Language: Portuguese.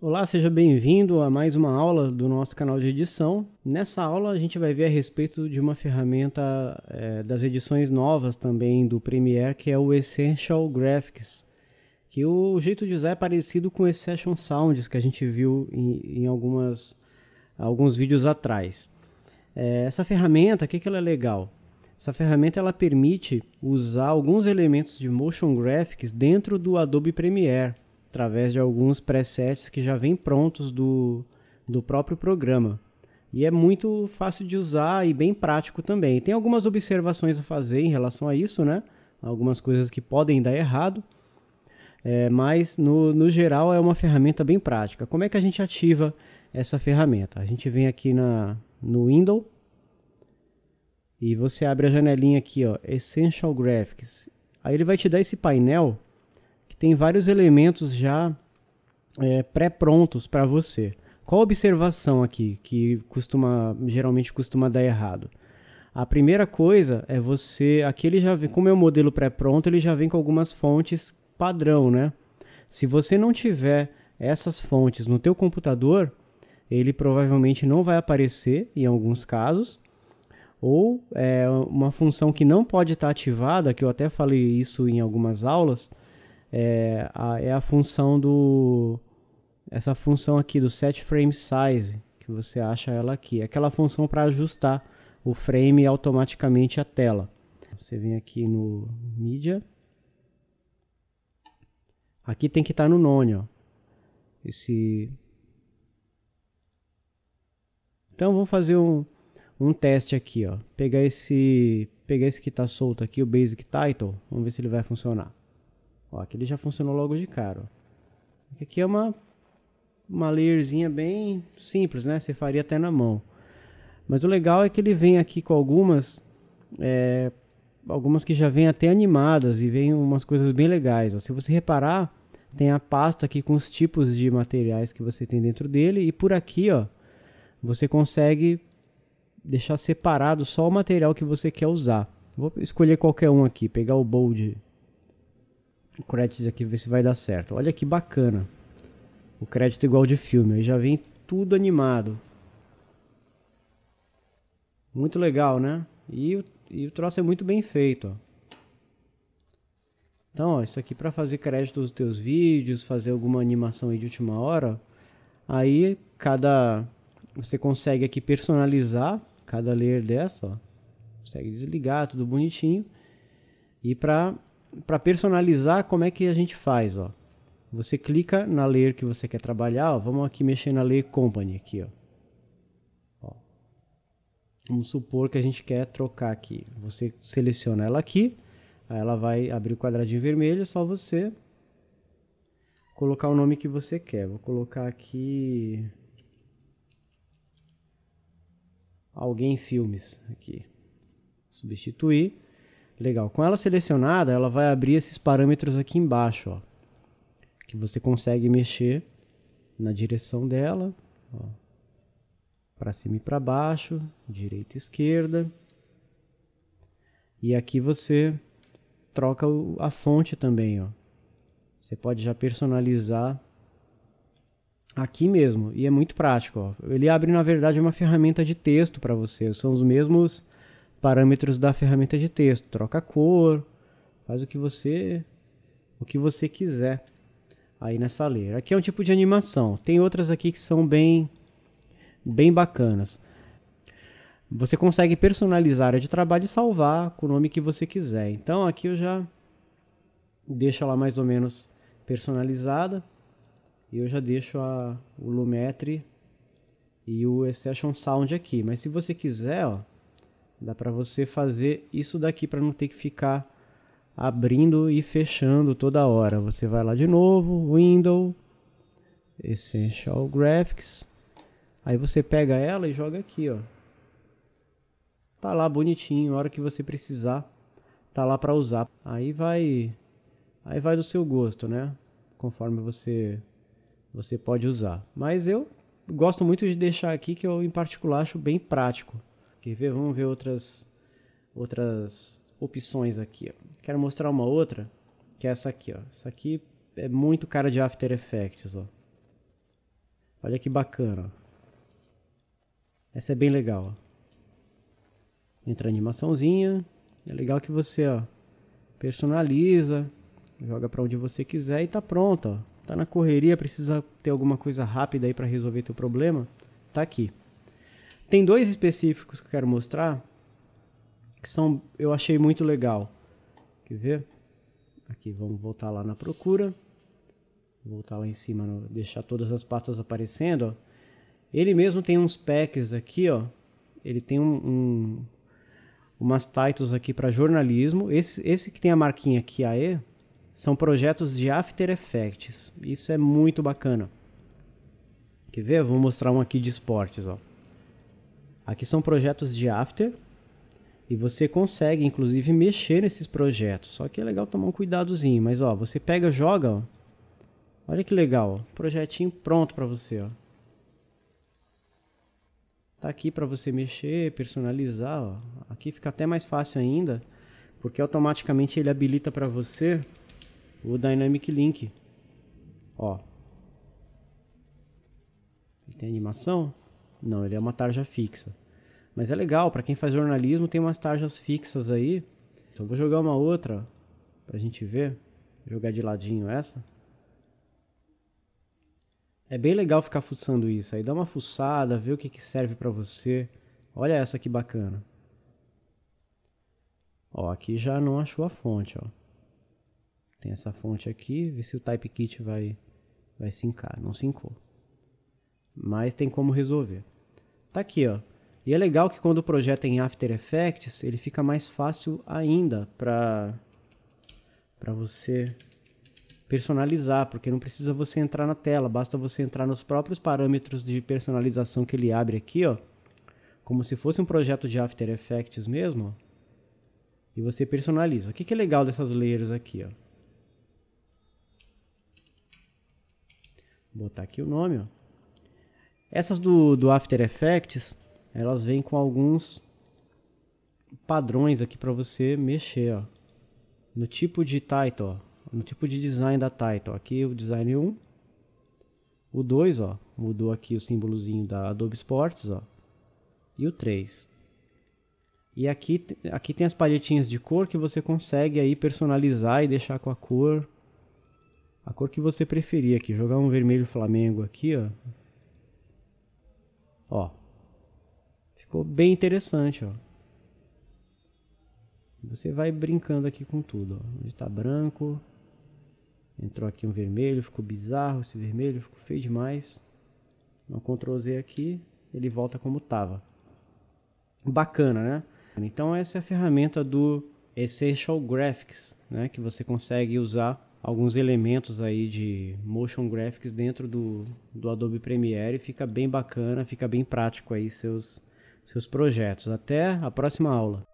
Olá, seja bem-vindo a mais uma aula do nosso canal de edição. Nessa aula a gente vai ver a respeito de uma ferramenta é, das edições novas também do Premiere, que é o Essential Graphics, que o jeito de usar é parecido com o Essential Sounds que a gente viu em, em algumas, alguns vídeos atrás. É, essa ferramenta, o que, que ela é legal? Essa ferramenta ela permite usar alguns elementos de motion graphics dentro do Adobe Premiere através de alguns presets que já vêm prontos do, do próprio programa. E é muito fácil de usar e bem prático também. Tem algumas observações a fazer em relação a isso, né? Algumas coisas que podem dar errado, é, mas no, no geral é uma ferramenta bem prática. Como é que a gente ativa essa ferramenta? A gente vem aqui na, no Window. e você abre a janelinha aqui, ó, Essential Graphics. Aí ele vai te dar esse painel tem vários elementos já é, pré-prontos para você. Qual a observação aqui que costuma geralmente costuma dar errado? A primeira coisa é você, aqui ele já vem, como é um modelo pré-pronto, ele já vem com algumas fontes padrão, né? Se você não tiver essas fontes no teu computador, ele provavelmente não vai aparecer em alguns casos, ou é uma função que não pode estar tá ativada, que eu até falei isso em algumas aulas, é a, é a função do essa função aqui do set frame size que você acha ela aqui, aquela função para ajustar o frame automaticamente a tela. Você vem aqui no mídia, aqui tem que estar tá no none, ó. Esse então vamos fazer um, um teste aqui, ó. Pegar esse, pegar esse que está solto aqui, o basic title, vamos ver se ele vai funcionar. Ó, aqui ele já funcionou logo de cara. Ó. Aqui é uma, uma layerzinha bem simples, né? Você faria até na mão. Mas o legal é que ele vem aqui com algumas... É, algumas que já vêm até animadas e vem umas coisas bem legais. Ó. Se você reparar, tem a pasta aqui com os tipos de materiais que você tem dentro dele e por aqui ó, você consegue deixar separado só o material que você quer usar. Vou escolher qualquer um aqui, pegar o bold créditos aqui, ver se vai dar certo. Olha que bacana. O crédito igual de filme, aí já vem tudo animado. Muito legal, né? E o, e o troço é muito bem feito, ó. Então, ó, isso aqui para fazer crédito dos teus vídeos, fazer alguma animação aí de última hora, aí cada você consegue aqui personalizar cada layer dessa, ó. Consegue desligar tudo bonitinho. E para para personalizar, como é que a gente faz, ó? Você clica na layer que você quer trabalhar, ó, vamos aqui mexer na layer company aqui, ó. ó. Vamos supor que a gente quer trocar aqui. Você seleciona ela aqui, aí ela vai abrir o quadradinho vermelho, é só você colocar o nome que você quer. Vou colocar aqui alguém filmes aqui. Substituir Legal. Com ela selecionada, ela vai abrir esses parâmetros aqui embaixo, ó, que você consegue mexer na direção dela, para cima e para baixo, direita e esquerda. E aqui você troca a fonte também, ó. Você pode já personalizar aqui mesmo, e é muito prático, ó. Ele abre na verdade uma ferramenta de texto para você, são os mesmos parâmetros da ferramenta de texto. Troca a cor, faz o que você o que você quiser aí nessa leira. Aqui é um tipo de animação. Tem outras aqui que são bem bem bacanas. Você consegue personalizar a área de trabalho e salvar com o nome que você quiser. Então aqui eu já deixo ela mais ou menos personalizada. E eu já deixo a, o Lumetri e o Session Sound aqui. Mas se você quiser, ó, Dá para você fazer isso daqui para não ter que ficar abrindo e fechando toda hora. Você vai lá de novo, Window, Essential Graphics. Aí você pega ela e joga aqui, ó. Tá lá bonitinho, a hora que você precisar, tá lá para usar. Aí vai aí vai do seu gosto, né? Conforme você você pode usar. Mas eu gosto muito de deixar aqui que eu em particular acho bem prático. Quer ver? Vamos ver outras, outras opções aqui. Ó. Quero mostrar uma outra, que é essa aqui. Ó. Essa aqui é muito cara de After Effects. Ó. Olha que bacana. Ó. Essa é bem legal. Ó. Entra a animaçãozinha. É legal que você ó, personaliza, joga para onde você quiser e tá pronto. Ó. Tá na correria, precisa ter alguma coisa rápida aí para resolver teu problema? Tá aqui. Tem dois específicos que eu quero mostrar que são, eu achei muito legal. Quer ver? Aqui, vamos voltar lá na procura. Voltar lá em cima, no, deixar todas as pastas aparecendo. Ó. Ele mesmo tem uns packs aqui, ó. Ele tem um, um umas titles aqui para jornalismo. Esse, esse que tem a marquinha aqui, AE, são projetos de After Effects. Isso é muito bacana. Quer ver? Vou mostrar um aqui de esportes, ó. Aqui são projetos de After e você consegue, inclusive, mexer nesses projetos. Só que é legal tomar um cuidadozinho, mas ó, você pega, joga, ó. Olha que legal, ó. projetinho pronto para você, ó. Tá aqui para você mexer, personalizar, ó. Aqui fica até mais fácil ainda, porque automaticamente ele habilita para você o Dynamic Link. Ó. tem animação, não, ele é uma tarja fixa. Mas é legal, para quem faz jornalismo tem umas tarjas fixas aí. Então vou jogar uma outra pra gente ver. Vou jogar de ladinho essa. É bem legal ficar fuçando isso. Aí dá uma fuçada, vê o que, que serve para você. Olha essa que bacana. Ó, aqui já não achou a fonte, ó. Tem essa fonte aqui, vê se o type kit vai vai sincar. Não sincou mas tem como resolver. Tá aqui, ó. E é legal que quando o projeto é em After Effects, ele fica mais fácil ainda para para você personalizar, porque não precisa você entrar na tela, basta você entrar nos próprios parâmetros de personalização que ele abre aqui, ó, como se fosse um projeto de After Effects mesmo, ó, e você personaliza. O que, que é legal dessas layers aqui, ó? Vou botar aqui o nome, ó. Essas do, do After Effects, elas vêm com alguns padrões aqui para você mexer, ó. No tipo de title, ó. no tipo de design da title. Aqui o design 1, o 2, ó, mudou aqui o símbolozinho da Adobe Sports, ó. E o 3. E aqui, aqui tem as palhetinhas de cor que você consegue aí personalizar e deixar com a cor a cor que você preferir aqui. Jogar um vermelho Flamengo aqui, ó. Ó. Ficou bem interessante, ó. Você vai brincando aqui com tudo, ó. Onde tá branco. Entrou aqui um vermelho, ficou bizarro esse vermelho, ficou feio demais. Não Ctrl Z aqui, ele volta como tava. Bacana, né? Então essa é a ferramenta do Essential Graphics, né? Que você consegue usar alguns elementos aí de motion graphics dentro do, do Adobe Premiere, fica bem bacana, fica bem prático aí seus seus projetos. Até a próxima aula.